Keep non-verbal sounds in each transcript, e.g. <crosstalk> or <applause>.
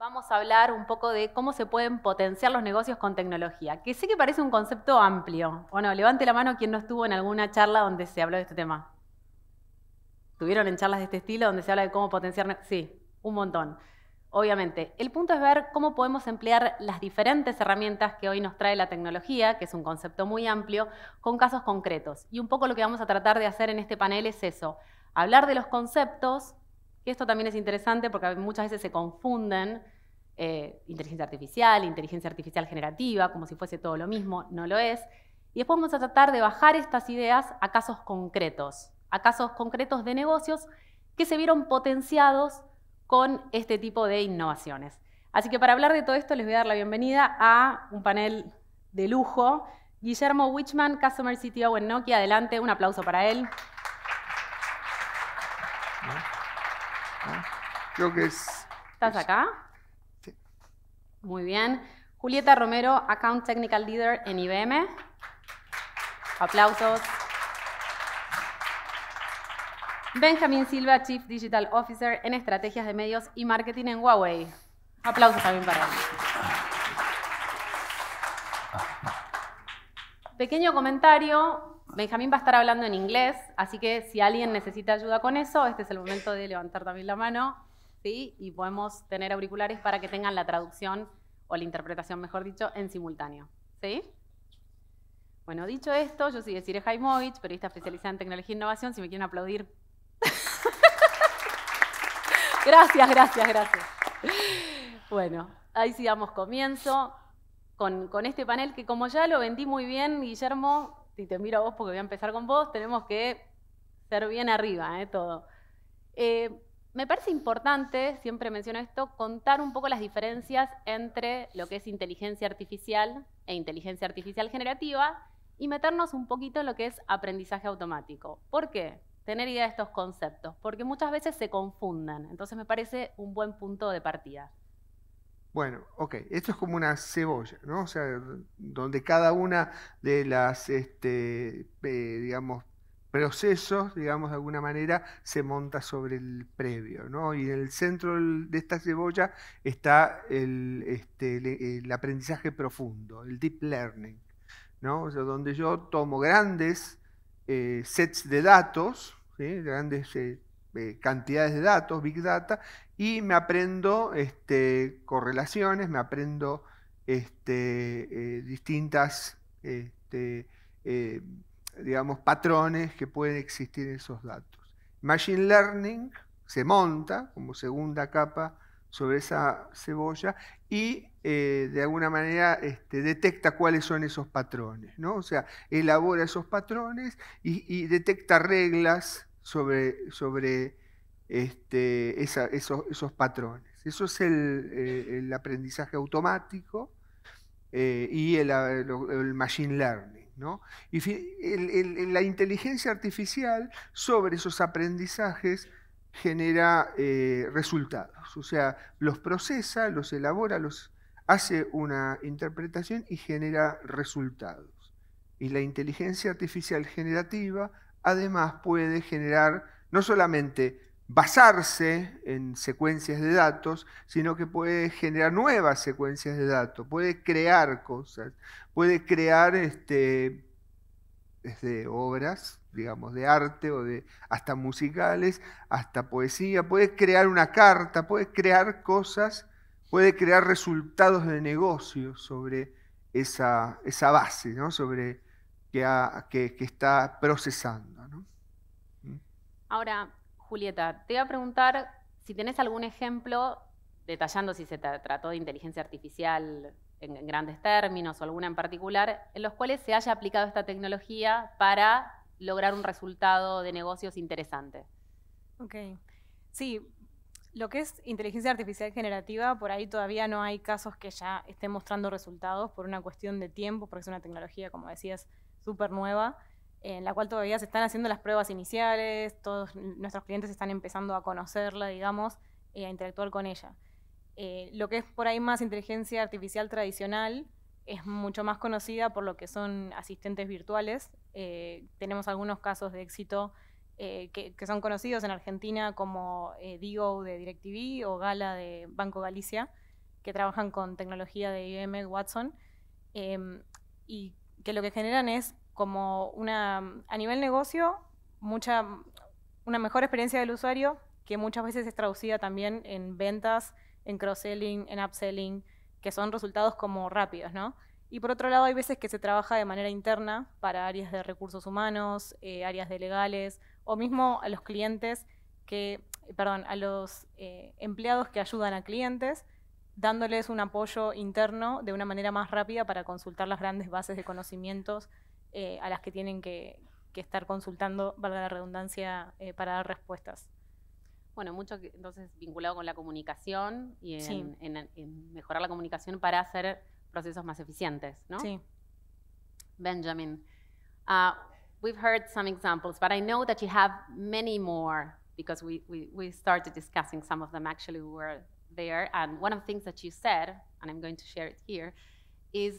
vamos a hablar un poco de cómo se pueden potenciar los negocios con tecnología, que sé que parece un concepto amplio. Bueno, levante la mano quien no estuvo en alguna charla donde se habló de este tema. ¿Tuvieron en charlas de este estilo donde se habla de cómo potenciar? Sí, un montón. Obviamente, el punto es ver cómo podemos emplear las diferentes herramientas que hoy nos trae la tecnología, que es un concepto muy amplio, con casos concretos. Y un poco lo que vamos a tratar de hacer en este panel es eso, hablar de los conceptos, esto también es interesante porque muchas veces se confunden eh, inteligencia artificial, inteligencia artificial generativa, como si fuese todo lo mismo, no lo es. Y después vamos a tratar de bajar estas ideas a casos concretos, a casos concretos de negocios que se vieron potenciados con este tipo de innovaciones. Así que para hablar de todo esto les voy a dar la bienvenida a un panel de lujo. Guillermo Wichman, Customer CTO en Nokia, adelante, un aplauso para él. Creo que es... ¿Estás acá? Sí. Muy bien. Julieta Romero, Account Technical Leader en IBM. Aplausos. Benjamín Silva, Chief Digital Officer en Estrategias de Medios y Marketing en Huawei. Aplausos también para él. Pequeño comentario, Benjamín va a estar hablando en inglés, así que si alguien necesita ayuda con eso, este es el momento de levantar también la mano, ¿sí? Y podemos tener auriculares para que tengan la traducción o la interpretación, mejor dicho, en simultáneo, ¿sí? Bueno, dicho esto, yo soy Desiree pero periodista especializada en tecnología e innovación, si me quieren aplaudir. <laughs> gracias, gracias, gracias. Bueno, ahí sí damos comienzo con, con este panel que como ya lo vendí muy bien, Guillermo, si te miro a vos porque voy a empezar con vos, tenemos que ser bien arriba, ¿eh? todo. Eh, me parece importante, siempre menciono esto, contar un poco las diferencias entre lo que es inteligencia artificial e inteligencia artificial generativa y meternos un poquito en lo que es aprendizaje automático. ¿Por qué? Tener idea de estos conceptos, porque muchas veces se confundan, entonces me parece un buen punto de partida. Bueno, ok, esto es como una cebolla, ¿no? O sea, donde cada una de las, este, eh, digamos, procesos, digamos, de alguna manera, se monta sobre el previo, ¿no? Y en el centro de esta cebolla está este, el, el, aprendizaje profundo, el deep learning, ¿no? O sea, donde yo tomo grandes eh, sets de datos, ¿sí? grandes eh, eh, cantidades de datos, Big Data, y me aprendo este, correlaciones, me aprendo este, eh, distintas, este, eh, digamos, patrones que pueden existir en esos datos. Machine Learning se monta como segunda capa sobre esa cebolla y de alguna manera este, detecta cuáles son esos patrones, ¿no? O sea, elabora esos patrones y detecta reglas sobre, sobre este, esos, patrones. Eso es el, eh, aprendizaje automático eh, y eh, el, machine learning. ¿no? la inteligencia artificial sobre esos aprendizajes genera resultados, o sea, los procesa, los elabora, los hace una interpretación y genera resultados. Y la inteligencia artificial generativa además puede generar no solamente basarse en secuencias de datos, sino que puede generar nuevas secuencias de datos, puede crear cosas, puede crear este, desde obras, digamos, de arte o de hasta musicales, hasta poesía, puede crear una carta, puede crear cosas, puede crear resultados de negocio sobre esa, esa base, ¿no? sobre que, está procesando. ¿no? ¿Mm? Ahora, Julieta, te voy a preguntar si tenés algún ejemplo detallando si se trató de inteligencia artificial en, en, grandes términos o alguna en particular, en los cuales se haya aplicado esta tecnología para lograr un resultado de negocios interesante. Ok. Sí, lo que es inteligencia artificial generativa, por ahí todavía no hay casos que ya estén mostrando resultados por una cuestión de tiempo, porque es una tecnología, como decías, súper nueva, en la cual todavía se están haciendo las pruebas iniciales, todos nuestros clientes están empezando a conocerla, digamos, e a interactuar con ella. Eh, lo que es por ahí más inteligencia artificial tradicional es mucho más conocida por lo que son asistentes virtuales. Eh, tenemos algunos casos de éxito eh, que, son conocidos en Argentina como Digo de DirecTV o Gala de Banco Galicia, que trabajan con tecnología de IBM Watson em, y que lo que generan es como una, a nivel negocio, mucha, una mejor experiencia del usuario que muchas veces es traducida también en ventas, en cross-selling, en upselling, que son resultados como rápidos, ¿no? Y por otro lado, hay veces que se trabaja de manera interna para áreas de recursos humanos, eh, áreas de legales, o mismo a los clientes que, perdón, a los eh, empleados que ayudan a clientes, dándoles un apoyo interno de una manera más rápida para consultar las grandes bases de conocimientos eh, a las que tienen que, estar consultando, valga la redundancia, eh, para dar respuestas. Bueno, mucho entonces vinculado con la comunicación y en, mejorar la comunicación para hacer procesos más eficientes, ¿no? Sí. Benjamin, uh, we've heard some examples, but I know that you have many more because we, we, we started discussing some of them actually. were there. And one of the things that you said, and I'm going to share it here, is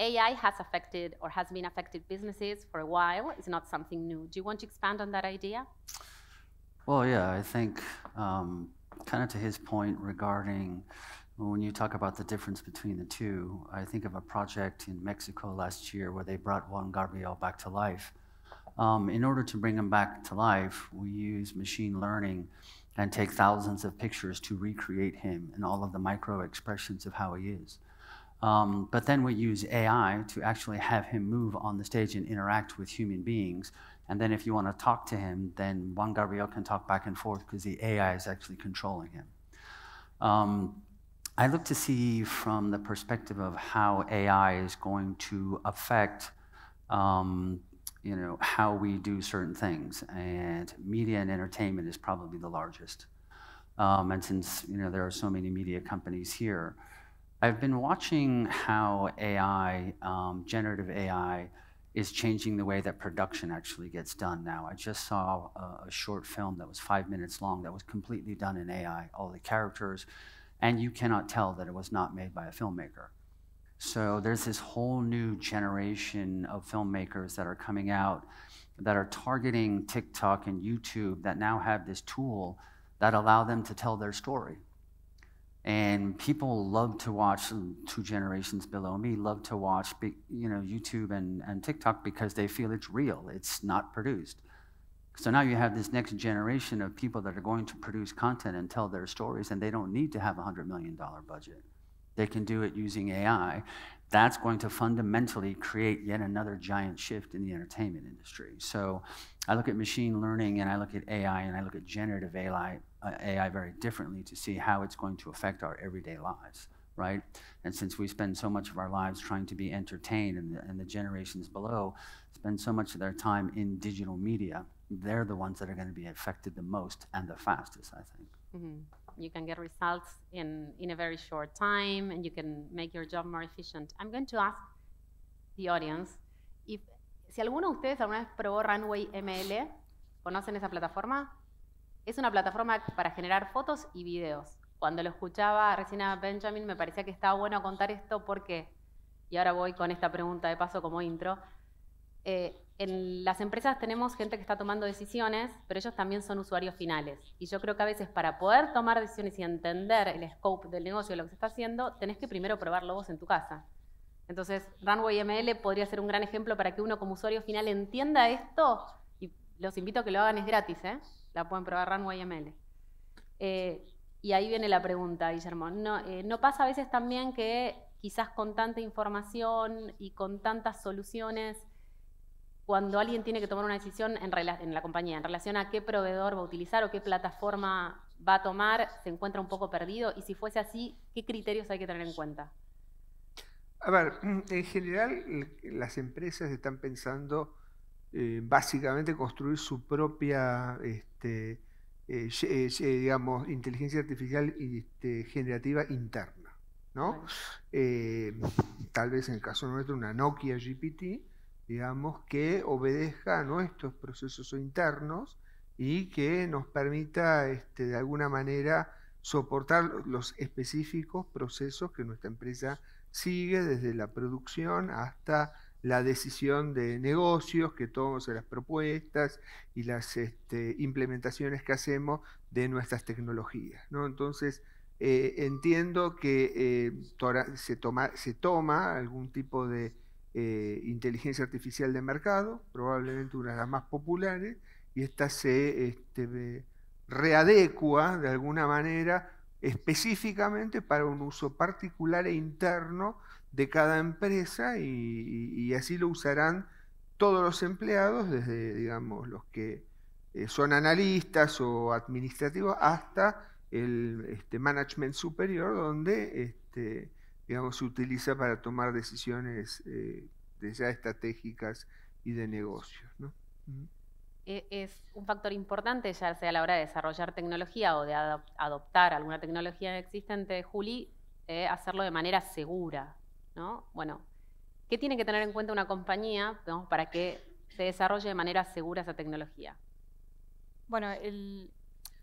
AI has affected or has been affected businesses for a while. It's not something new. Do you want to expand on that idea? Well, yeah, I think um, kind of to his point regarding when you talk about the difference between the two, I think of a project in Mexico last year where they brought Juan Gabriel back to life. Um, in order to bring him back to life, we use machine learning and take thousands of pictures to recreate him and all of the micro expressions of how he is. Um, but then we use AI to actually have him move on the stage and interact with human beings. And then if you want to talk to him, then Juan Gabriel can talk back and forth because the AI is actually controlling him. Um, I look to see from the perspective of how AI is going to affect um, you know, how we do certain things. And media and entertainment is probably the largest. Um, and since you know there are so many media companies here, I've been watching how AI, um, generative AI, is changing the way that production actually gets done now. I just saw a, a, short film that was five minutes long that was completely done in AI, all the characters, and you cannot tell that it was not made by a filmmaker. So there's this whole new generation of filmmakers that are coming out that are targeting TikTok and YouTube that now have this tool that allow them to tell their story. And people love to watch two generations below me love to watch you know YouTube and, and TikTok because they feel it's real. It's not produced. So now you have this next generation of people that are going to produce content and tell their stories, and they don't need to have a $100 million budget. They can do it using AI. That's going to fundamentally create yet another giant shift in the entertainment industry. So I look at machine learning and I look at AI and I look at generative AI, uh, AI very differently to see how it's going to affect our everyday lives right? And since we spend so much of our lives trying to be entertained, and the, and the, generations below spend so much of their time in digital media, they're the ones that are going to be affected the most and the fastest, I think. Mm -hmm. you can get results in, in a very short time and you can make your job more efficient. I'm going to ask the audience if, si alguno de ustedes alguna vez probó Runway ML, ¿conocen esa plataforma? Es una plataforma para generar fotos y videos. Cuando lo escuchaba recién a Benjamin me parecía que estaba bueno contar esto porque, y ahora voy con esta pregunta de paso como intro, eh, en las empresas tenemos gente que está tomando decisiones, pero ellos también son usuarios finales. Y yo creo que a veces para poder tomar decisiones y entender el scope del negocio, lo que se está haciendo, tenés que primero probarlo vos en tu casa. Entonces, Runway ML podría ser un gran ejemplo para que uno como usuario final entienda esto y los invito a que lo hagan, es gratis, ¿eh? La pueden probar Runway ML. Eh, y ahí viene la pregunta, Guillermo. No, eh, ¿No pasa a veces también que quizás con tanta información y con tantas soluciones cuando alguien tiene que tomar una decisión en, la compañía en relación a qué proveedor va a utilizar o qué plataforma va a tomar, se encuentra un poco perdido y si fuese así, ¿qué criterios hay que tener en cuenta? A ver, en general las empresas están pensando eh, básicamente construir su propia, este, eh, eh, digamos, inteligencia artificial este, generativa interna, ¿no? tal vez en el caso nuestro una Nokia GPT, digamos, que obedezca a nuestros procesos internos y que nos permita este, de alguna manera soportar los específicos procesos que nuestra empresa sigue desde la producción hasta la decisión de negocios que tomamos en las propuestas y las este, implementaciones que hacemos de nuestras tecnologías. ¿no? Entonces, eh, entiendo que eh, se, toma, se toma algún tipo de eh, inteligencia artificial de mercado, probablemente una de las más populares, y esta se este, readecua de alguna manera específicamente para un uso particular e interno de cada empresa y, así lo usarán todos los empleados, desde digamos los que eh, son analistas o administrativos hasta el este, management superior, donde este, digamos, se utiliza para tomar decisiones eh, ya estratégicas y de negocios. ¿no? E-, es un factor importante, ya sea a la hora de desarrollar tecnología o de adoptar alguna tecnología existente, Juli, eh, hacerlo de manera segura. ¿no? Bueno, ¿qué tiene que tener en cuenta una compañía para que se desarrolle de manera segura esa tecnología? Bueno,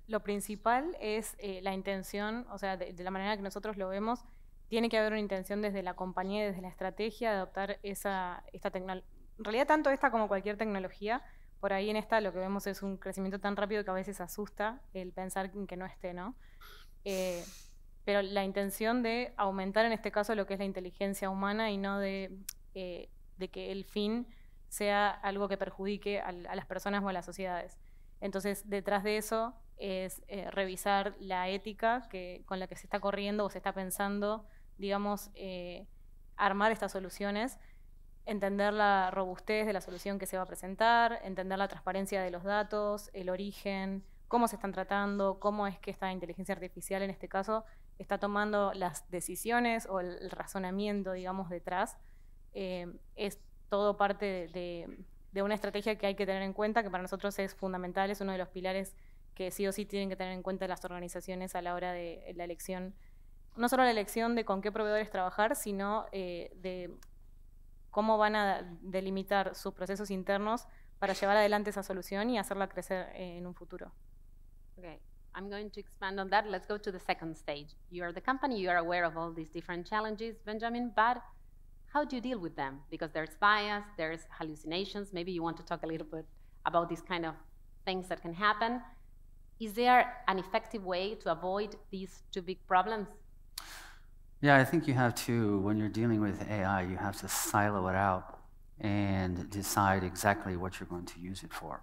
lo principal es eh, la intención, o sea, de, la manera que nosotros lo vemos, tiene que haber una intención desde la compañía desde la estrategia de adoptar esta tecnología. En realidad, tanto esta como cualquier tecnología, por ahí en esta lo que vemos es un crecimiento tan rápido que a veces asusta el pensar que no esté, ¿no? Eh, pero la intención de aumentar en este caso lo que es la inteligencia humana y no de, eh, que el fin sea algo que perjudique a, las personas o a las sociedades. Entonces, detrás de eso es eh, revisar la ética que, con la que se está corriendo o se está pensando digamos, eh, armar estas soluciones, entender la robustez de la solución que se va a presentar, entender la transparencia de los datos, el origen, cómo se están tratando, cómo es que esta inteligencia artificial en este caso está tomando las decisiones o el, razonamiento, digamos, detrás. Eh, es todo parte de, una estrategia que hay que tener en cuenta, que para nosotros es fundamental, es uno de los pilares que sí o sí tienen que tener en cuenta las organizaciones a la hora de la elección no solo la elección de con qué proveedores trabajar, sino eh, de cómo van a delimitar sus procesos internos para llevar adelante esa solución y hacerla crecer eh, en un futuro. Okay. I'm going to expand on that. Let's go to the second stage. You are the company, you are aware of all these different challenges, Benjamin, but how do you deal with them? Because there's bias, there's hallucinations. Maybe you want to talk a little bit about these kind of things that can happen. Is there an effective way to avoid these two big problems? Yeah, I think you have to, when you're dealing with AI, you have to silo it out and decide exactly what you're going to use it for.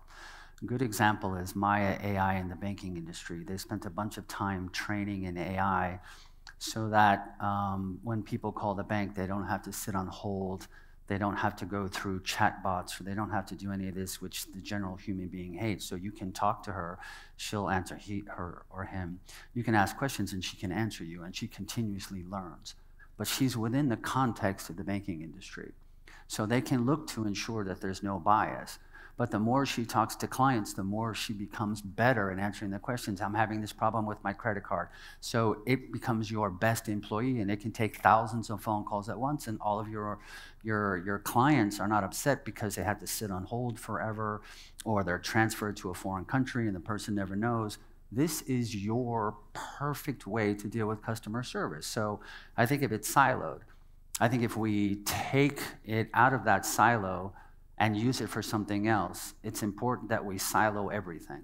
A good example is Maya AI in the banking industry. They spent a bunch of time training in AI so that um, when people call the bank, they don't have to sit on hold they don't have to go through chatbots, or they don't have to do any of this, which the general human being hates. So you can talk to her, she'll answer he, her or him. You can ask questions, and she can answer you, and she continuously learns. But she's within the context of the banking industry. So they can look to ensure that there's no bias. But the more she talks to clients, the more she becomes better in answering the questions. I'm having this problem with my credit card. So it becomes your best employee, and it can take thousands of phone calls at once, and all of your your your clients are not upset because they had to sit on hold forever, or they're transferred to a foreign country and the person never knows. This is your perfect way to deal with customer service. So I think if it's siloed, I think if we take it out of that silo and use it for something else, it's important that we silo everything.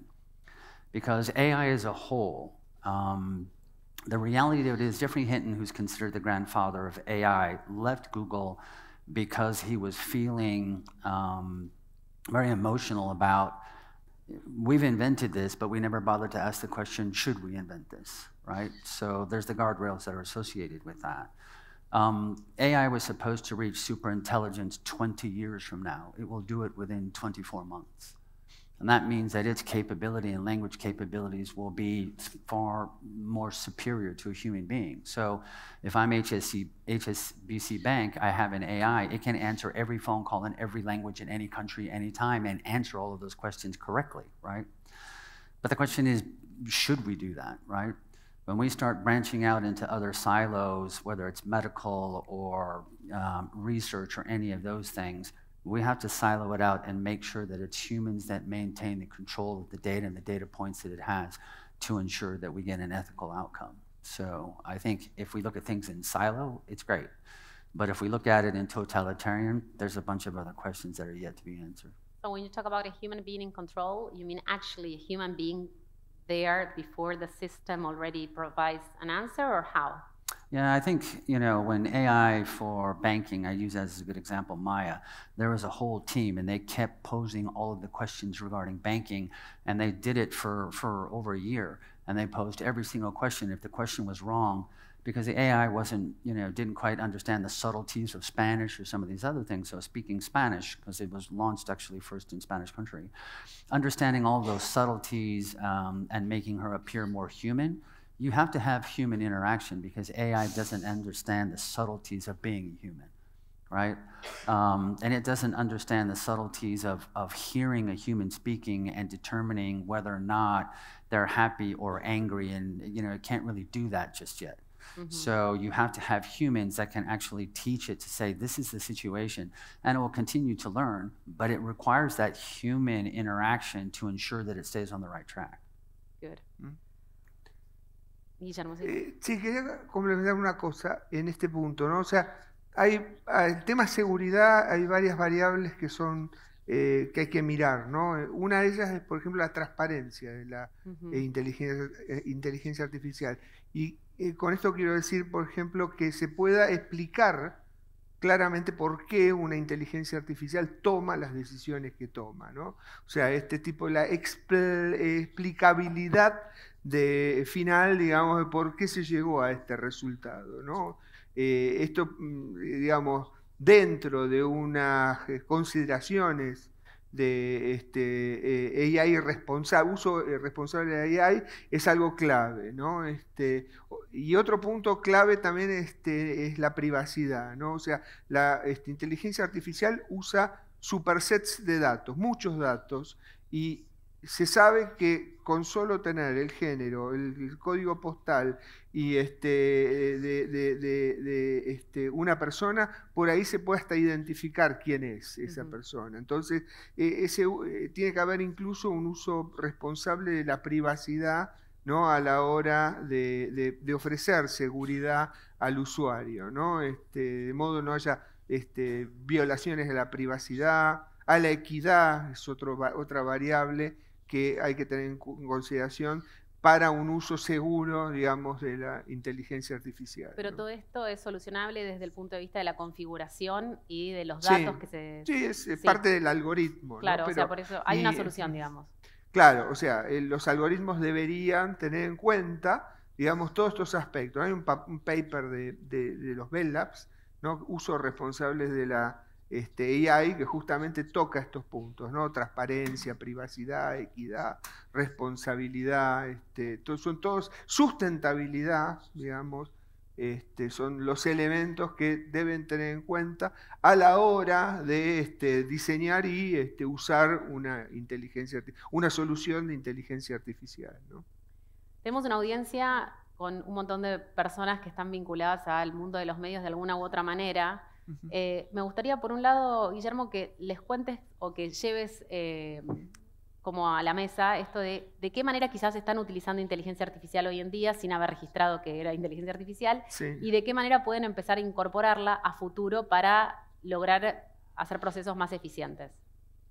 Because AI as a whole, um, the reality of it is Jeffrey Hinton, who's considered the grandfather of AI, left Google because he was feeling um, very emotional about we've invented this, but we never bothered to ask the question, should we invent this, right? So there's the guardrails that are associated with that. Um, AI was supposed to reach superintelligence 20 years from now. It will do it within 24 months. And that means that its capability and language capabilities will be far more superior to a human being. So if I'm HSC, HSBC Bank, I have an AI. It can answer every phone call in every language in any country, anytime, and answer all of those questions correctly, right? But the question is, should we do that, right? when we start branching out into other silos, whether it's medical or um, research or any of those things, we have to silo it out and make sure that it's humans that maintain the control of the data and the data points that it has to ensure that we get an ethical outcome. So I think if we look at things in silo, it's great. But if we look at it in totalitarian, there's a bunch of other questions that are yet to be answered. So when you talk about a human being in control, you mean actually a human being there before the system already provides an answer, or how? Yeah, I think you know when AI for banking, I use that as a good example. Maya, there was a whole team, and they kept posing all of the questions regarding banking, and they did it for for over a year, and they posed every single question. If the question was wrong, because the AI wasn't, you know, didn't quite understand the subtleties of Spanish or some of these other things. So speaking Spanish, because it was launched actually first in Spanish country, understanding all those subtleties um, and making her appear more human, you have to have human interaction because AI doesn't understand the subtleties of being human, right? Um, and it doesn't understand the subtleties of, of hearing a human speaking and determining whether or not they're happy or angry. And, you know, it can't really do that just yet Mm-hmm. So you have to have humans that can actually teach it to say, this is the situation. And it will continue to learn, but it requires that human interaction to ensure that it stays on the right track. Good. Mm. Eh, ¿sí? quería complementar una cosa en este punto, ¿no? O sea, hay, el tema seguridad, hay varias variables que son eh, que hay que mirar, ¿no? Una de ellas es, por ejemplo, la transparencia de la mm-hmm. eh, inteligencia, inteligencia, artificial. Y eh, con esto quiero decir, por ejemplo, que se pueda explicar claramente por qué una inteligencia artificial toma las decisiones que toma. ¿no? O sea, este tipo de la explicabilidad final, digamos, de por qué se llegó a este resultado. ¿no? Eh, esto, mm, digamos, dentro de unas eh, consideraciones de este, eh, AI responsable, uso eh, responsable de AI es algo clave, ¿no? Este, y otro punto clave también este, es la privacidad, ¿no? O sea, la este, inteligencia artificial usa supersets de datos, muchos datos, y se sabe que con solo tener el género, el, código postal y este, de, este, una persona, por ahí se puede hasta identificar quién es esa persona. Entonces, e, ese, e, tiene que haber incluso un uso responsable de la privacidad ¿no? a la hora de, ofrecer seguridad al usuario, ¿no? este, de modo no haya este, violaciones de la privacidad, a la equidad, es otra variable que hay que tener en consideración para un uso seguro, digamos, de la inteligencia artificial. Pero todo esto es solucionable desde el punto de vista de la configuración y de los datos que se... Sí, es parte del algoritmo. Claro, o sea, por eso hay una solución, digamos. Claro, o sea, eh, los algoritmos deberían tener en cuenta, digamos, todos estos aspectos. Hay un, paper de, de los Bell Labs, ¿no? Uso responsables de la este, AI que justamente toca estos puntos, ¿no? Transparencia, privacidad, equidad, responsabilidad, este, son todos sustentabilidad, digamos, este, son los elementos que deben tener en cuenta a la hora de este, diseñar y este, usar una, inteligencia, una solución de inteligencia artificial. Tenemos una audiencia con un montón de personas que están vinculadas al mundo de los medios de alguna u otra manera. Eh, me gustaría, por un lado, Guillermo, que les cuentes o que lleves eh, como a la mesa esto de qué manera quizás están utilizando inteligencia artificial hoy en día sin haber registrado que era inteligencia artificial y de qué manera pueden empezar a incorporarla a futuro para lograr hacer procesos más eficientes.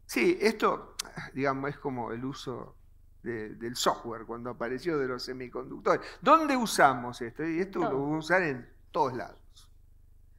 Sí, esto, digamos, es como el uso del software cuando apareció de los semiconductores. ¿Dónde usamos esto? Y esto lo usan usar en todos lados.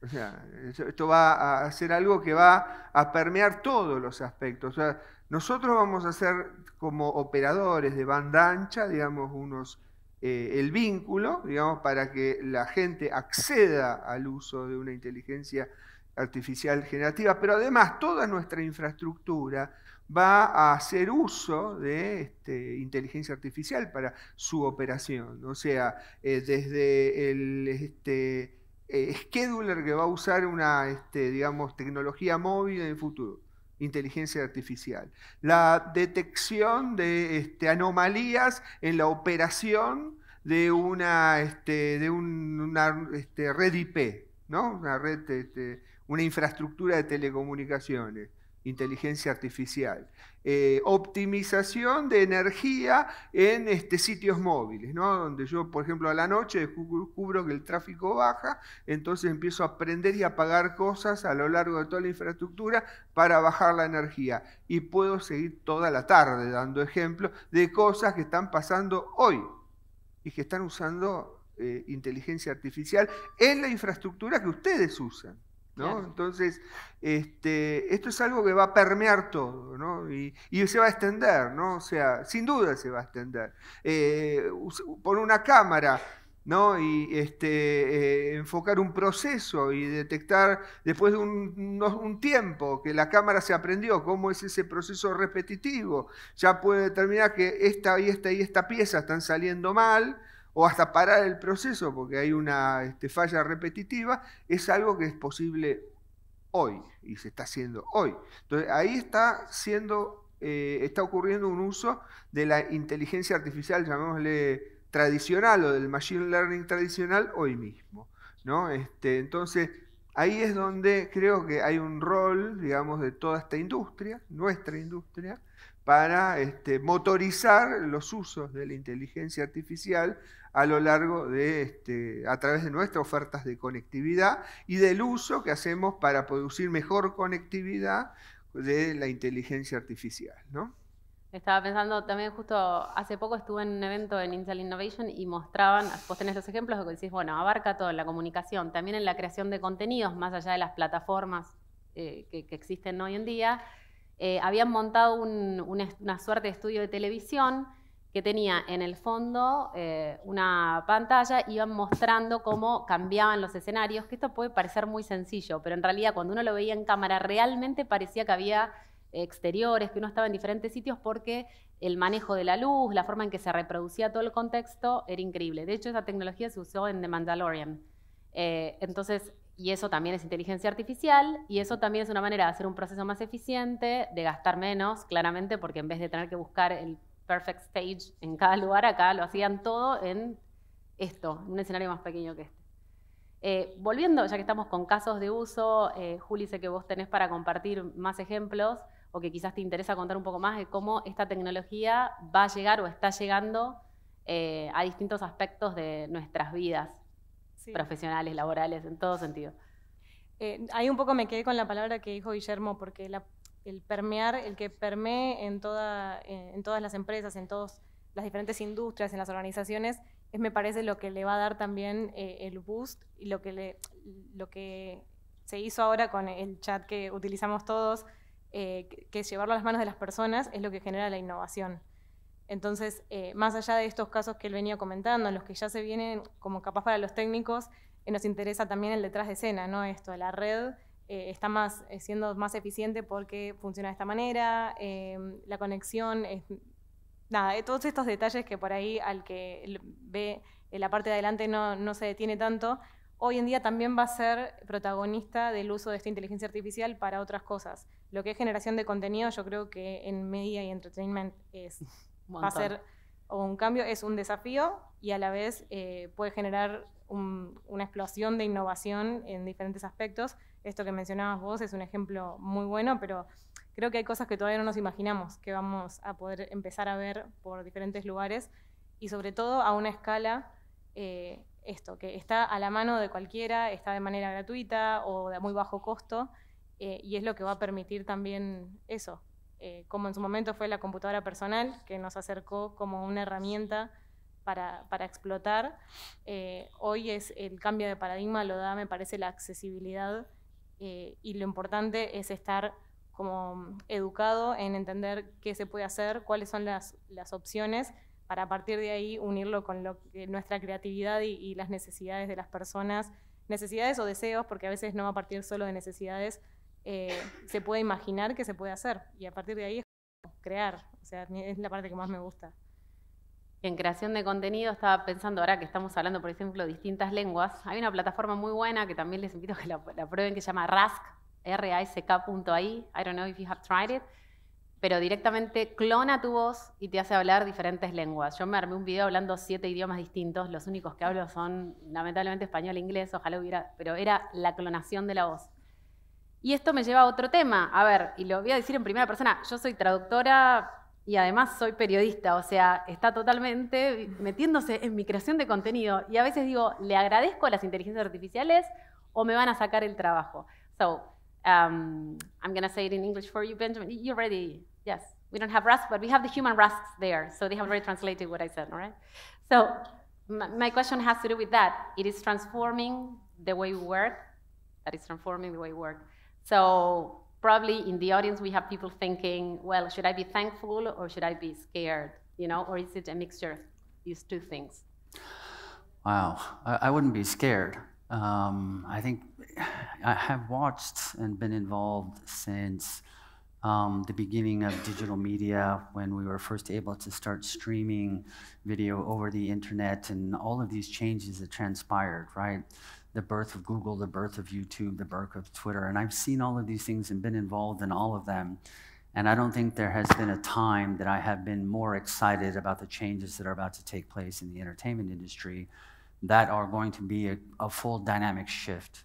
O sea, esto va a ser algo que va a permear todos los aspectos. O sea, nosotros vamos a ser como operadores de banda ancha, digamos, unos, eh, el vínculo, digamos, para que la gente acceda al uso de una inteligencia artificial generativa, pero además toda nuestra infraestructura va a hacer uso de este, inteligencia artificial para su operación. O sea, eh, desde el... Este, eh, scheduler que va a usar una, este, digamos, tecnología móvil en el futuro, inteligencia artificial. La detección de este, anomalías en la operación de una, este, de una red IP, ¿no? Una red, una infraestructura de telecomunicaciones inteligencia artificial. Eh, optimización de energía en este, sitios móviles, ¿no? donde yo, por ejemplo, a la noche descubro que el tráfico baja, entonces empiezo a prender y apagar cosas a lo largo de toda la infraestructura para bajar la energía. Y puedo seguir toda la tarde dando ejemplos de cosas que están pasando hoy y que están usando eh, inteligencia artificial en la infraestructura que ustedes usan. Entonces, este, esto es algo que va a permear todo, ¿no? Y, se va a extender, ¿no? sea, sin duda se va a extender. Eh, por una cámara, ¿no? Y este, eh, enfocar un proceso y detectar después de un, un, tiempo que la cámara se aprendió cómo es ese proceso repetitivo, ya puede determinar que esta y esta y esta pieza están saliendo mal, o hasta parar el proceso porque hay una este, falla repetitiva, es algo que es posible hoy y se está haciendo hoy. Entonces ahí está siendo, eh, está ocurriendo un uso de la inteligencia artificial, llamémosle tradicional o del machine learning tradicional hoy mismo. ¿no? Este, entonces ahí es donde creo que hay un rol, digamos, de toda esta industria, nuestra industria, para este, motorizar los usos de la inteligencia artificial a lo largo de, este, a través de nuestras ofertas de conectividad y del uso que hacemos para producir mejor conectividad de la inteligencia artificial, Estaba pensando también justo hace poco estuve en un evento en Intel Innovation y mostraban, vos tenés los ejemplos que decís, bueno, abarca todo en la comunicación, también en la creación de contenidos, más allá de las plataformas eh, que existen hoy en día, eh, habían montado una, suerte de estudio de televisión que tenía en el fondo eh, una pantalla, iban mostrando cómo cambiaban los escenarios, que esto puede parecer muy sencillo, pero en realidad cuando uno lo veía en cámara realmente parecía que había exteriores, que uno estaba en diferentes sitios porque el manejo de la luz, la forma en que se reproducía todo el contexto era increíble. De hecho, esa tecnología se usó en The Mandalorian. Eh, entonces, y eso también es inteligencia artificial y eso también es una manera de hacer un proceso más eficiente, de gastar menos, claramente, porque en vez de tener que buscar el perfect stage en cada lugar, acá lo hacían todo en esto, en un escenario más pequeño que este. Eh, volviendo, ya que estamos con casos de uso, eh, Juli, sé que vos tenés para compartir más ejemplos o que quizás te interesa contar un poco más de cómo esta tecnología va a llegar o está llegando eh, a distintos aspectos de nuestras vidas profesionales, laborales, en todo sentido. Eh, ahí un poco me quedé con la palabra que dijo Guillermo, porque el permear, el que permee eh, en, todas las empresas, en todas las diferentes industrias, en las organizaciones, es me parece lo que le va a dar también eh, el boost y lo que, lo que se hizo ahora con el chat que utilizamos todos, que llevarlo a las manos de las personas, es lo que genera la innovación. Entonces, eh, más allá de estos casos que él venía comentando, los que ya se vienen como capaz para los técnicos, eh, nos interesa también el detrás de escena, ¿no? Esto, la red eh, está más, siendo más eficiente porque funciona de esta manera, em, la conexión, es, nada, todos estos detalles que por ahí al que ve la parte de adelante no, no se detiene tanto, hoy en día también va a ser protagonista del uso de esta inteligencia artificial para otras cosas. Lo que es generación de contenido, yo creo que en media y entertainment es va a ser un cambio, es un desafío y a la vez eh, puede generar una explosión de innovación en diferentes aspectos. Esto que mencionabas vos es un ejemplo muy bueno, pero creo que hay cosas que todavía no nos imaginamos que vamos a poder empezar a ver por diferentes lugares y sobre todo a una escala, eh, esto, que está a la mano de cualquiera, está de manera gratuita o de muy bajo costo eh, y es lo que va a permitir también eso, eh, como en su momento fue la computadora personal, que nos acercó como una herramienta para, explotar. Eh, hoy es el cambio de paradigma, lo da, me parece, la accesibilidad eh, y lo importante es estar como educado en entender qué se puede hacer, cuáles son las, opciones, para a partir de ahí unirlo con nuestra creatividad y, y las necesidades de las personas, necesidades o deseos, porque a veces no va a partir solo de necesidades, eh, se puede imaginar que se puede hacer. Y a partir de ahí es crear, o sea, es la parte que más me gusta. en creación de contenido estaba pensando, ahora que estamos hablando, por ejemplo, distintas lenguas, hay una plataforma muy buena que también les invito a que la, prueben que se llama Rask, R-A-S-K.ai, I don't know if you have tried it, pero directamente clona tu voz y te hace hablar diferentes lenguas. Yo me armé un video hablando siete idiomas distintos, los únicos que hablo son lamentablemente español e inglés, ojalá hubiera, pero era la clonación de la voz. Y esto me lleva a otro tema. A ver, y lo voy a decir en primera persona, yo soy traductora y además soy periodista, o sea, está totalmente metiéndose en mi creación de contenido. Y a veces digo, ¿le agradezco a las inteligencias artificiales o me van a sacar el trabajo? So, um, I'm going to say it in English for you, Benjamin. You're ready? Yes. We don't have Rust, but we have the human Rusts there, so they have already translated what I said, all right? So, my question has to do with that. It is transforming the way we work, that is transforming the way we work. So probably in the audience we have people thinking, well, should I be thankful or should I be scared? You know, or is it a mixture of these two things? Wow, I, wouldn't be scared. Um, I think I have watched and been involved since um, the beginning of digital media when we were first able to start streaming video over the internet and all of these changes that transpired, right? the birth of Google, the birth of YouTube, the birth of Twitter. And I've seen all of these things and been involved in all of them. And I don't think there has been a time that I have been more excited about the changes that are about to take place in the entertainment industry that are going to be a, a full dynamic shift.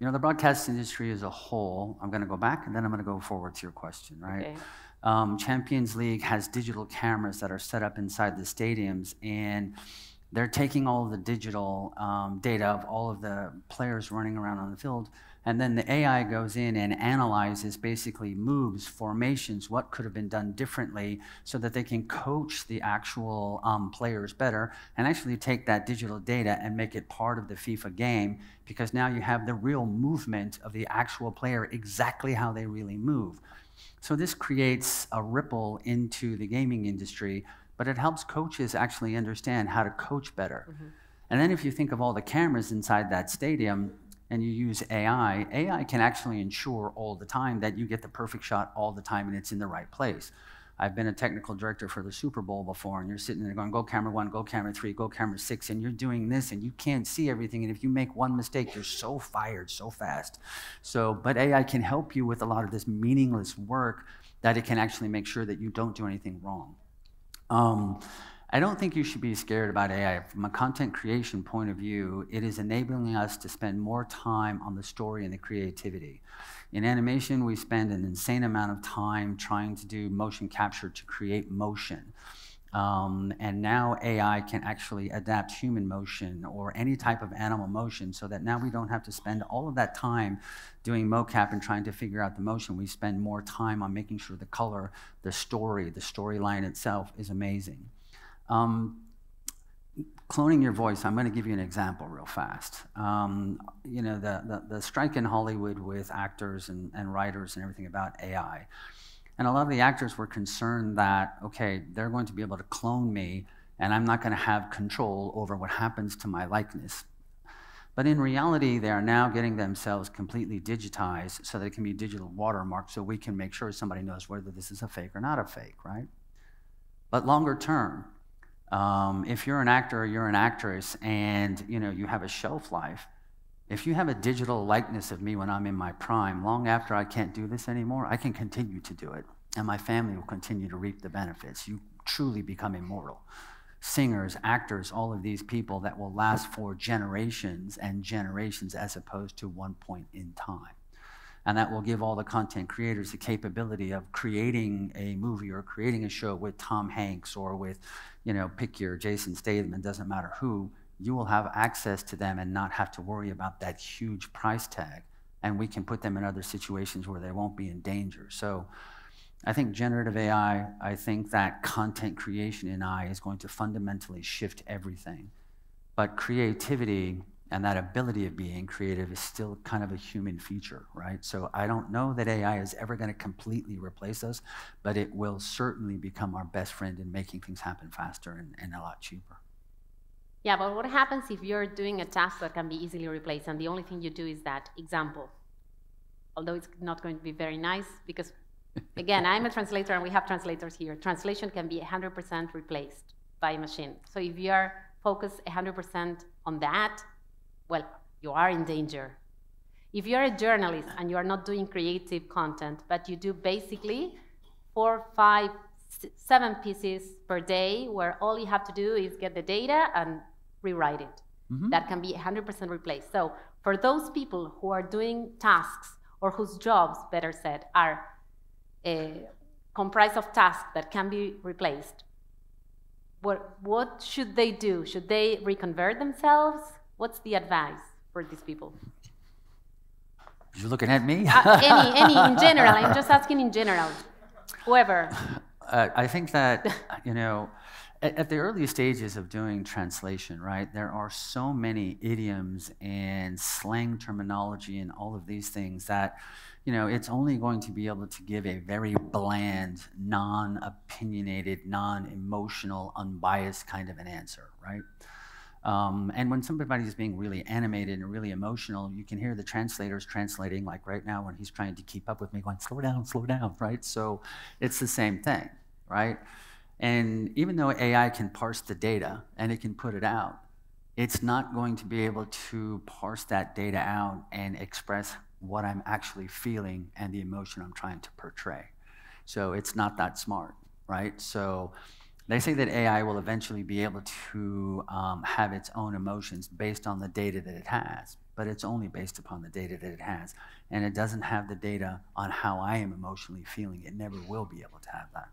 You know, the broadcast industry as a whole, I'm going to go back and then I'm going to go forward to your question, right? Okay. Um, Champions League has digital cameras that are set up inside the stadiums. And they're taking all the digital um, data of all of the players running around on the field, and then the AI goes in and analyzes basically moves, formations, what could have been done differently, so that they can coach the actual um, players better and actually take that digital data and make it part of the FIFA game because now you have the real movement of the actual player, exactly how they really move. So this creates a ripple into the gaming industry but it helps coaches actually understand how to coach better. Mm-hmm. And then if you think of all the cameras inside that stadium and you use AI, AI can actually ensure all the time that you get the perfect shot all the time and it's in the right place. I've been a technical director for the Super Bowl before, and you're sitting there going, go camera one, go camera three, go camera six, and you're doing this, and you can't see everything. And if you make one mistake, you're so fired so fast. So, but AI can help you with a lot of this meaningless work that it can actually make sure that you don't do anything wrong. Um, I don't think you should be scared about AI. From a content creation point of view, it is enabling us to spend more time on the story and the creativity. In animation, we spend an insane amount of time trying to do motion capture to create motion. Um, and now AI can actually adapt human motion or any type of animal motion so that now we don't have to spend all of that time doing mocap and trying to figure out the motion. We spend more time on making sure the color, the story, the storyline itself is amazing. Um, cloning your voice, I'm going to give you an example real fast. Um, you know, the, the, the, strike in Hollywood with actors and, and writers and everything about AI. And a lot of the actors were concerned that, okay, they're going to be able to clone me and I'm not going to have control over what happens to my likeness. But in reality, they are now getting themselves completely digitized so they can be digital watermarked so we can make sure somebody knows whether this is a fake or not a fake, right? But longer term, um, if you're an actor or you're an actress and you know you have a shelf life, if you have a digital likeness of me when I'm in my prime, long after I can't do this anymore, I can continue to do it. And my family will continue to reap the benefits. You truly become immortal. Singers, actors, all of these people that will last for generations and generations as opposed to one point in time. And that will give all the content creators the capability of creating a movie or creating a show with Tom Hanks or with, you know, pick your Jason Statham, it doesn't matter who, you will have access to them and not have to worry about that huge price tag. And we can put them in other situations where they won't be in danger. So I think generative AI, I think that content creation in AI is going to fundamentally shift everything. But creativity and that ability of being creative is still kind of a human feature, right? So I don't know that AI is ever going to completely replace us, but it will certainly become our best friend in making things happen faster and, and a lot cheaper. Yeah, but what happens if you're doing a task that can be easily replaced and the only thing you do is that example? Although it's not going to be very nice because, again, I'm a translator and we have translators here. Translation can be 100% replaced by a machine. So if you are focused 100% on that, well, you are in danger. If you're a journalist and you are not doing creative content, but you do basically four, five seven pieces per day where all you have to do is get the data and rewrite it. Mm -hmm. That can be 100% replaced. So for those people who are doing tasks or whose jobs, better said, are uh, comprised of tasks that can be replaced, what, what should they do? Should they reconvert themselves? What's the advice for these people? You're looking at me? uh, any, any, in general. <laughs> I'm just asking in general. Whoever. Uh, I think that, <laughs> you know, at, at, the early stages of doing translation, right, there are so many idioms and slang terminology and all of these things that, you know, it's only going to be able to give a very bland, non opinionated, non emotional, unbiased kind of an answer, right? Um, and when somebody's being really animated and really emotional, you can hear the translators translating, like right now when he's trying to keep up with me, going, slow down, slow down, right? So it's the same thing, right? And even though AI can parse the data and it can put it out, it's not going to be able to parse that data out and express what I'm actually feeling and the emotion I'm trying to portray. So it's not that smart, right? So they say that AI will eventually be able to um, have its own emotions based on the data that it has, but it's only based upon the data that it has. And it doesn't have the data on how I am emotionally feeling. It never will be able to have that.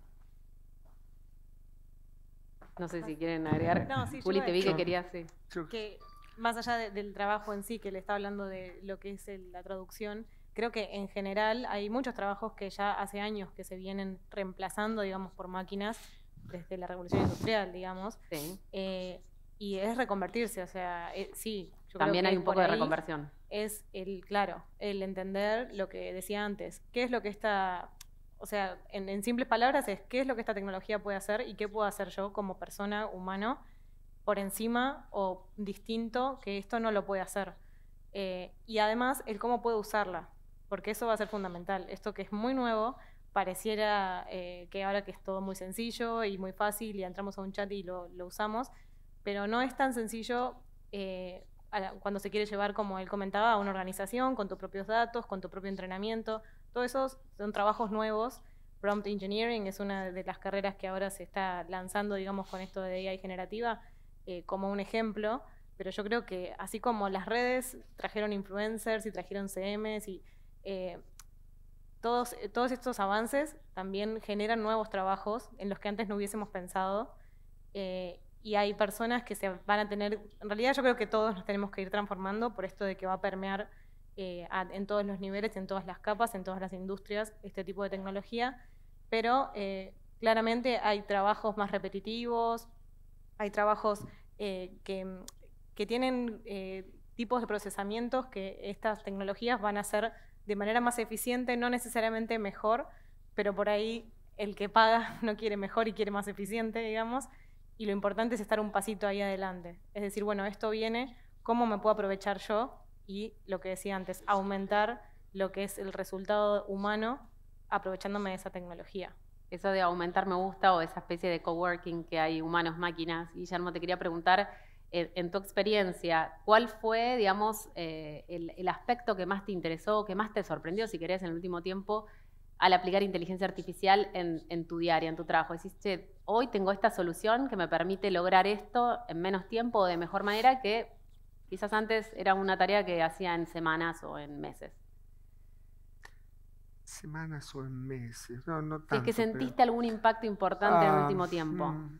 No sé si quieren agregar. No, sí, Juli, te vi que querías, sí. Que más allá de, del trabajo en sí, que le está hablando de lo que es el, la traducción, creo que en general hay muchos trabajos que ya hace años que se vienen reemplazando, digamos, por máquinas desde la revolución industrial, digamos. Eh, y es reconvertirse, o sea, eh, sí. También hay un poco de reconversión. Es el, claro, el entender lo que decía antes, qué es lo que está? o sea, en, simples palabras es qué es lo que esta tecnología puede hacer y qué puedo hacer yo como persona, humano, por encima o distinto que esto no lo puede hacer. Eh, y además el cómo puedo usarla, porque eso va a ser fundamental. Esto que es muy nuevo, pareciera eh, que ahora que es todo muy sencillo y muy fácil y entramos a un chat y lo, usamos, pero no es tan sencillo eh, cuando se quiere llevar, como él comentaba, a una organización con tus propios datos, con tu propio entrenamiento. Todos esos son trabajos nuevos. Prompt Engineering es una de las carreras que ahora se está lanzando, digamos, con esto de AI generativa eh, como un ejemplo. Pero yo creo que así como las redes trajeron influencers y trajeron CMs y eh, todos, estos avances también generan nuevos trabajos en los que antes no hubiésemos pensado. Eh, y hay personas que se van a tener, en realidad yo creo que todos nos tenemos que ir transformando por esto de que va a permear eh, en todos los niveles, en todas las capas, en todas las industrias, este tipo de tecnología, pero claramente hay trabajos más repetitivos, hay trabajos que, que, tienen tipos de procesamientos que estas tecnologías van a hacer de manera más eficiente, no necesariamente mejor, pero por ahí el que paga <laughs> no quiere mejor y quiere más eficiente, digamos, y lo importante es estar un pasito ahí adelante. Es decir, bueno, esto viene, ¿cómo me puedo aprovechar yo? Y lo que decía antes, aumentar lo que es el resultado humano aprovechándome de esa tecnología. Eso de aumentar me gusta o esa especie de coworking que hay humanos, máquinas. Guillermo, te quería preguntar en, tu experiencia, ¿cuál fue, digamos, eh, el, aspecto que más te interesó, que más te sorprendió, si querés, en el último tiempo, al aplicar inteligencia artificial en, tu diaria, en tu trabajo? Decís, che, hoy tengo esta solución que me permite lograr esto en menos tiempo o de mejor manera que quizás antes era una tarea que hacía en semanas o en meses. Semanas o en meses, es que sentiste algún impacto importante en el ah, último tiempo. Mm.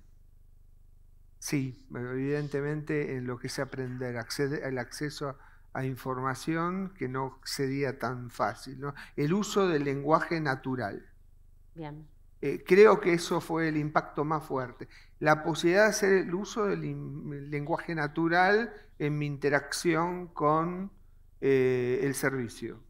Sí, evidentemente en lo que es aprender, el acceso a, información que no sería tan fácil. El uso del lenguaje natural. Bien. Eh, creo que eso fue el impacto más fuerte. La posibilidad de hacer el uso del lenguaje natural en mi interacción con eh, el servicio,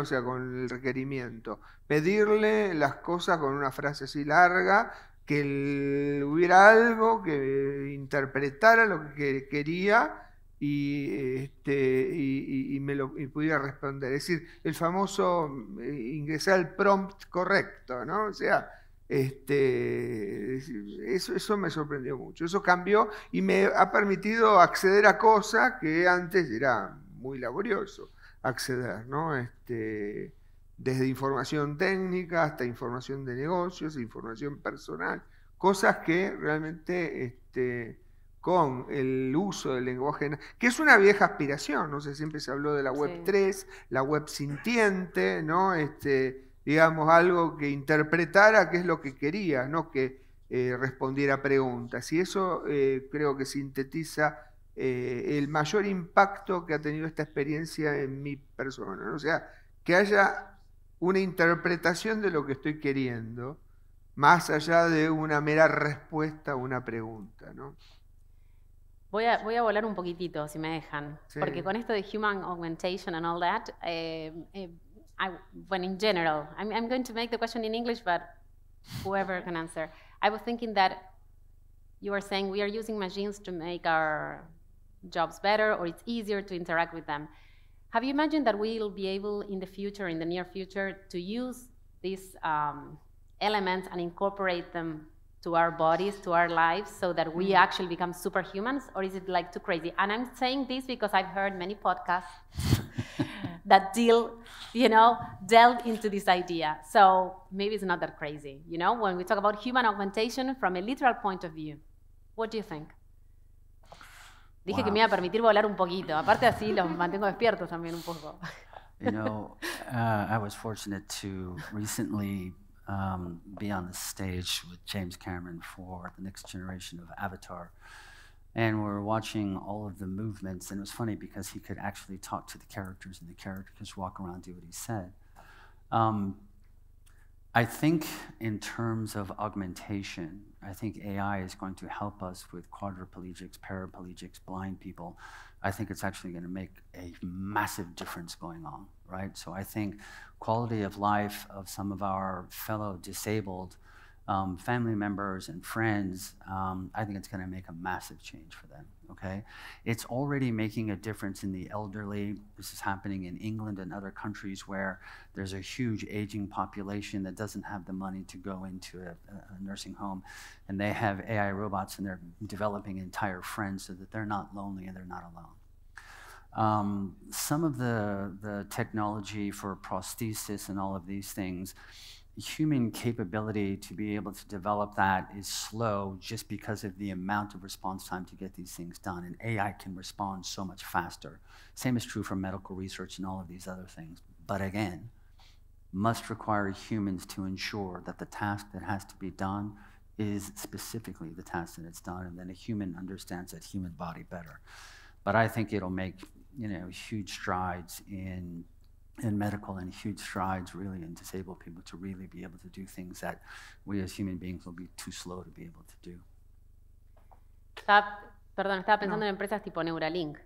o sea, con el requerimiento. Pedirle las cosas con una frase así larga que hubiera algo que interpretara lo que quería y, este, me lo pudiera responder. Es decir, el famoso eh, ingresar al prompt correcto, ¿no? O sea, este, eso, eso, me sorprendió mucho. Eso cambió y me ha permitido acceder a cosas que antes era muy laborioso acceder, ¿no? Este, desde información técnica hasta información de negocios, información personal, cosas que realmente este, con el uso del lenguaje, que es una vieja aspiración, no sé, siempre se habló de la web 3, la web sintiente, ¿no? Este, digamos, algo que interpretara qué es lo que quería, no que eh, respondiera preguntas. Y eso eh, creo que sintetiza eh, el mayor impacto que ha tenido esta experiencia en mi persona. O sea, que haya una interpretación de lo que estoy queriendo, más allá de una mera respuesta a una pregunta. ¿no? Voy, a, voy a volar un poquitito, si me dejan, porque con esto de human augmentation and all that, eh, eh en general, I'm, I'm going to make the question in English, but whoever can answer. I was thinking that you are saying we are using machines to make our jobs better or it's easier to interact with them. Have you imagined that we'll be able in the future, in the near future, to use these um, elements and incorporate them to our bodies, to our lives, so that we mm. actually become superhumans, or is it like too crazy? And I'm saying this because I've heard many podcasts <laughs> that deal, you know, delve into this idea. So maybe it's not that crazy, you know, when we talk about human augmentation from a literal point of view. What do you think? Dije wow. que me iba a permitir volar un poquito. Aparte así los mantengo despiertos también un poco. You know, uh, I was fortunate to recently um, be on the stage with James Cameron for the next generation of Avatar. And we are watching all of the movements, and it was funny because he could actually talk to the characters, and the characters walk around, do what he said. Um, I think in terms of augmentation, I think AI is going to help us with quadriplegics, paraplegics, blind people. I think it's actually going to make a massive difference going on, right? So I think quality of life of some of our fellow disabled um, family members and friends, um, I think it's going to make a massive change for them. Okay, it's already making a difference in the elderly. This is happening in England and other countries where there's a huge aging population that doesn't have the money to go into a, a nursing home, and they have AI robots and they're developing entire friends so that they're not lonely and they're not alone. Um, some of the the technology for prosthesis and all of these things human capability to be able to develop that is slow just because of the amount of response time to get these things done. And AI can respond so much faster. Same is true for medical research and all of these other things. But again, must require humans to ensure that the task that has to be done is specifically the task that it's done, and then a human understands that human body better. But I think it'll make you know huge strides in en medical and huge strides really in disabled people to really be able to do things that we as human beings will be too slow to be able to do. perdón, estaba pensando no. en empresas tipo Neuralink.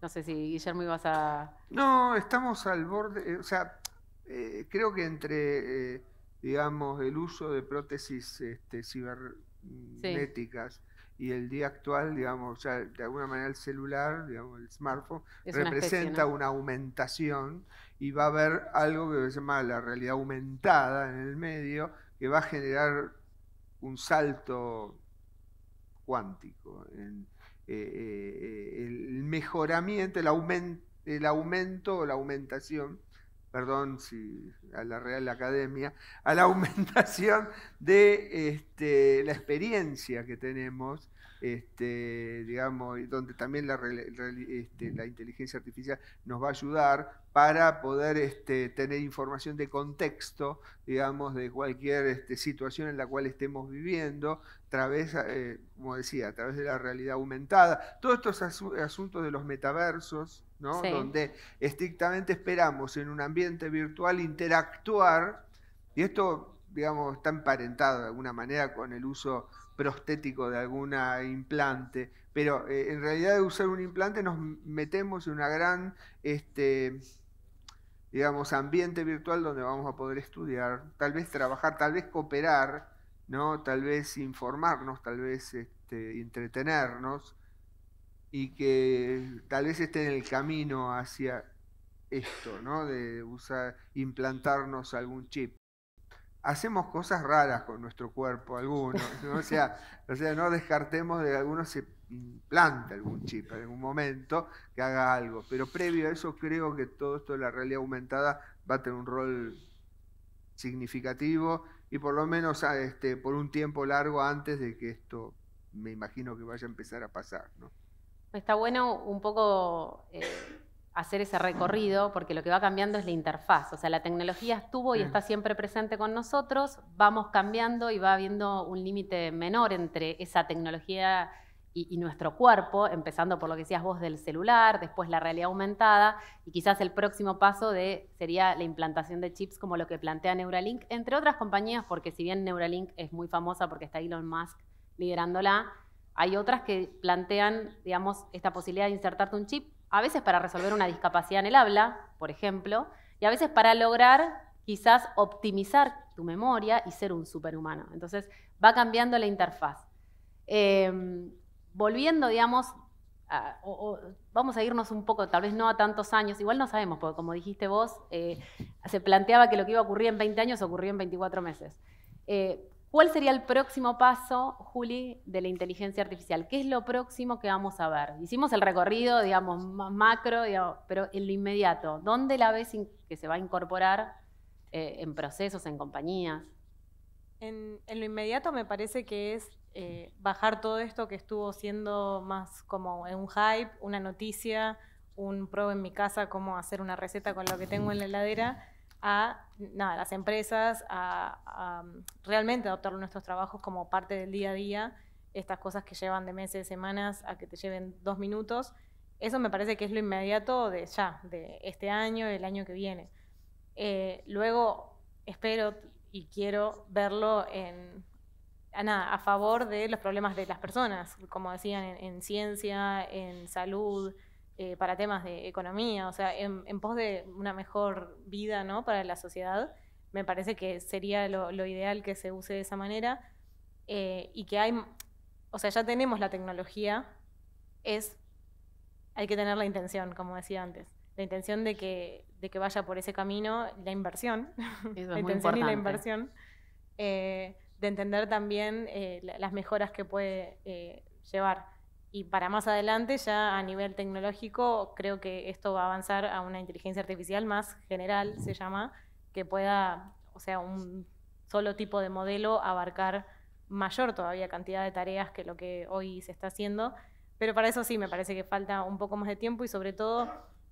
No sé si Guillermo ibas a... No, estamos al borde, eh, o sea, eh, creo que entre, eh, digamos, el uso de prótesis este, cibernéticas y el día actual, digamos, sea, de alguna manera el celular, digamos, el smartphone, representa una aumentación y va a haber algo que se llama la realidad aumentada en el medio, que va a generar un salto cuántico, en, eh, eh, eh, el mejoramiento, el, aumento el aumento o la aumentación, perdón si a la Real Academia, a la <laughs> aumentación de este, la experiencia que tenemos este, digamos, donde también este, la, inteligencia artificial nos va a ayudar para poder este, tener información de contexto, digamos, de cualquier este, situación en la cual estemos viviendo, a través, eh, como decía, a través de la realidad aumentada. Todos estos asuntos de los metaversos, ¿no? donde estrictamente esperamos en un ambiente virtual interactuar, y esto, digamos, está emparentado de alguna manera con el uso prostético de algún implante, pero eh, en realidad de usar un implante nos metemos en una gran, este, digamos, ambiente virtual donde vamos a poder estudiar, tal vez trabajar, tal vez cooperar, ¿no? tal vez informarnos, tal vez este, entretenernos, y que tal vez esté en el camino hacia esto, ¿no? de usar, implantarnos algún chip hacemos cosas raras con nuestro cuerpo, algunos. O, sea, no descartemos de que algunos se implanta algún chip en algún momento que haga algo. Pero previo a eso creo que todo esto de la realidad aumentada va a tener un rol significativo y por lo menos ah, este, por un tiempo largo antes de que esto me imagino que vaya a empezar a pasar. ¿no? Está bueno un poco eh, hacer ese recorrido, porque lo que va cambiando es la interfaz. O sea, la tecnología estuvo y está siempre presente con nosotros, vamos cambiando y va habiendo un límite menor entre esa tecnología y, nuestro cuerpo, empezando por lo que decías vos del celular, después la realidad aumentada, y quizás el próximo paso de, sería la implantación de chips como lo que plantea Neuralink, entre otras compañías, porque si bien Neuralink es muy famosa porque está Elon Musk liderándola, hay otras que plantean, digamos, esta posibilidad de insertarte un chip a veces para resolver una discapacidad en el habla, por ejemplo, y a veces para lograr quizás optimizar tu memoria y ser un superhumano. Entonces va cambiando la interfaz. Em, volviendo, digamos, vamos a irnos un poco, tal vez no a tantos años, igual no sabemos, porque como dijiste vos, eh, se planteaba que lo que iba a ocurrir en 20 años ocurrió en 24 meses. Eh, ¿Cuál sería el próximo paso, Juli, de la inteligencia artificial? ¿Qué es lo próximo que vamos a ver? Hicimos el recorrido, digamos, más macro, pero en lo inmediato, ¿dónde la ves que se va a incorporar eh, en procesos, en compañías? En, lo inmediato me parece que es eh, bajar todo esto que estuvo siendo más como un hype, una noticia, un pro en mi casa, cómo hacer una receta con lo que tengo en la heladera a nada, las empresas, a, realmente adoptar nuestros trabajos como parte del día a día, estas cosas que llevan de meses, semanas, a que te lleven dos minutos. Eso me parece que es lo inmediato de ya, de este año, el año que viene. Eh, luego espero y quiero verlo a, favor de los problemas de las personas, como decían, en ciencia, en salud, eh, para temas de economía, o sea, en, pos de una mejor vida para la sociedad, me parece que sería lo, ideal que se use de esa manera eh, y que hay, o sea, ya tenemos la tecnología, es, hay que tener la intención, como decía antes, la intención de que, de que vaya por ese camino, la inversión, <laughs> Eso la intención y la inversión, eh, de entender también las mejoras que puede llevar y para más adelante, ya a nivel tecnológico, creo que esto va a avanzar a una inteligencia artificial más general, se llama, que pueda, o sea, un solo tipo de modelo abarcar mayor todavía cantidad de tareas que lo que hoy se está haciendo. Pero para eso sí, me parece que falta un poco más de tiempo y sobre todo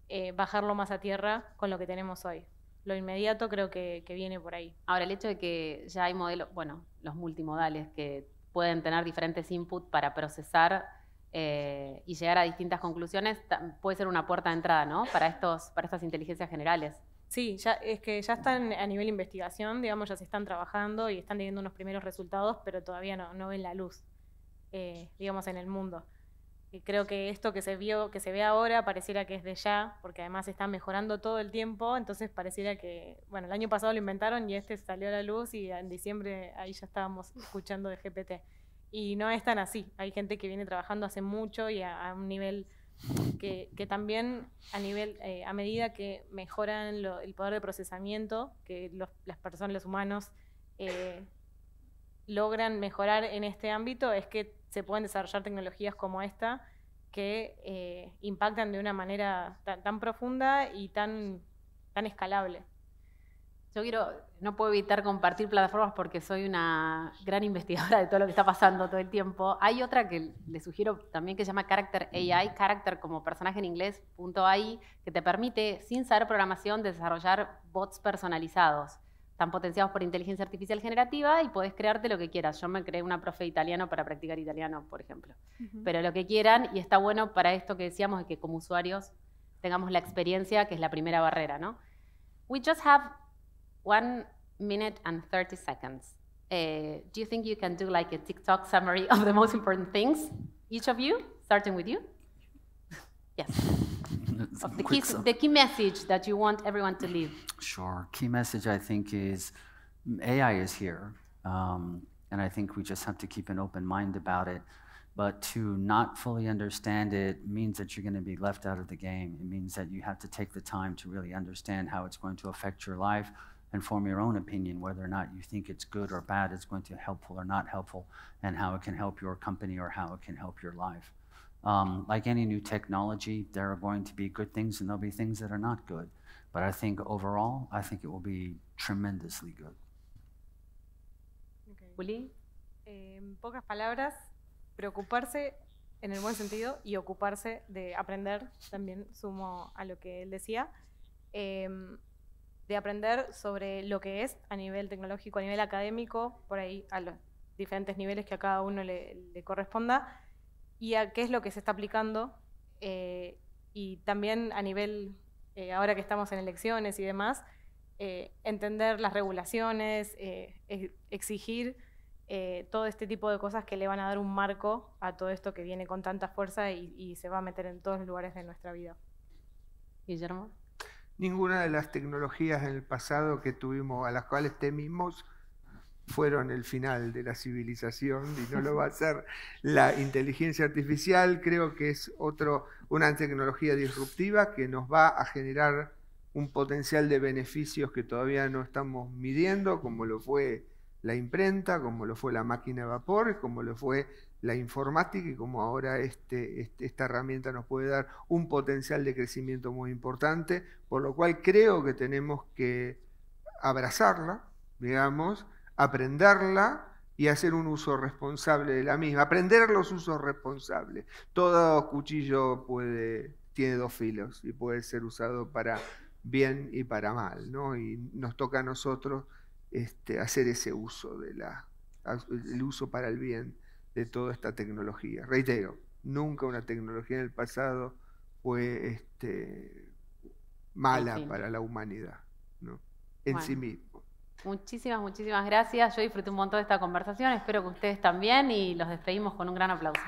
eh, bajarlo más a tierra con lo que tenemos hoy. Lo inmediato creo que, que viene por ahí. Ahora, el hecho de que ya hay modelos, bueno, los multimodales que pueden tener diferentes inputs para procesar eh, y llegar a distintas conclusiones puede ser una puerta de entrada, ¿no? Para, estos, para estas inteligencias generales. Sí, ya, es que ya están a nivel investigación, digamos, ya se están trabajando y están teniendo unos primeros resultados, pero todavía no, ven la luz, eh, digamos, en el mundo. creo que esto que se vio, que se ve ahora, pareciera que es de ya, porque además está mejorando todo el tiempo, entonces pareciera que, bueno, el año pasado lo inventaron y este salió a la luz y en diciembre ahí ya estábamos escuchando de GPT. Y no es tan así. Hay gente que viene trabajando hace mucho y a, un nivel que, también a nivel eh, a medida que mejoran el poder de procesamiento que los, las personas los humanos eh, logran mejorar en este ámbito es que se pueden desarrollar tecnologías como esta que eh, impactan de una manera tan, tan profunda y tan, tan escalable yo quiero, no puedo evitar compartir plataformas porque soy una gran investigadora de todo lo que está pasando todo el tiempo. Hay otra que le sugiero también que se llama Character AI, Character como personaje en inglés, punto AI, que te permite, sin saber programación, desarrollar bots personalizados. Están potenciados por inteligencia artificial generativa y puedes crearte lo que quieras. Yo me creé una profe de italiano para practicar italiano, por ejemplo. Pero lo que quieran, y está bueno para esto que decíamos de que como usuarios tengamos la experiencia, que es la primera barrera, ¿no? We just have one minute and 30 seconds. Uh, do you think you can do like a TikTok summary of the most important things, each of you, starting with you? <laughs> yes. of the, key, the key message that you want everyone to leave. Sure. Key message, I think, is AI is here. Um, and I think we just have to keep an open mind about it. But to not fully understand it means that you're going to be left out of the game. It means that you have to take the time to really understand how it's going to affect your life and form your own opinion whether or not you think it's good or bad, it's going to helpful or not helpful, and how it can help your company or how it can help your life. Um, like any new technology, there are going to be good things and there'll be things that are not good. But I think overall, I think it will be tremendously good. Okay. en pocas palabras, preocuparse en el buen sentido y ocuparse de aprender, también sumo a lo que él decía. Eh, de aprender sobre lo que es a nivel tecnológico, a nivel académico, por ahí a los diferentes niveles que a cada uno le, corresponda, y a qué es lo que se está aplicando, eh, y también a nivel, eh, ahora que estamos en elecciones y demás, eh, entender las regulaciones, exigir todo este tipo de cosas que le van a dar un marco a todo esto que viene con tanta fuerza y, y se va a meter en todos los lugares de nuestra vida. Guillermo. Ninguna de las tecnologías en el pasado que tuvimos, a las cuales temimos, fueron el final de la civilización y no lo va a <laughs> ser la inteligencia artificial. Creo que es otro, una tecnología disruptiva que nos va a generar un potencial de beneficios que todavía no estamos midiendo, como lo fue la imprenta, como lo fue la máquina de vapor, como lo fue la informática y como ahora este, este, esta herramienta nos puede dar un potencial de crecimiento muy importante, por lo cual creo que tenemos que abrazarla, digamos, aprenderla y hacer un uso responsable de la misma, aprender los usos responsables. Todo cuchillo puede, tiene dos filos y puede ser usado para bien y para mal, ¿no? Y nos toca a nosotros este, hacer ese uso de la, el uso para el bien de toda esta tecnología. Reitero, nunca una tecnología en el pasado fue este, mala para la humanidad, ¿no? En sí mismo. Muchísimas, muchísimas gracias. Yo disfruté un montón de esta conversación, espero que ustedes también y los despedimos con un gran aplauso.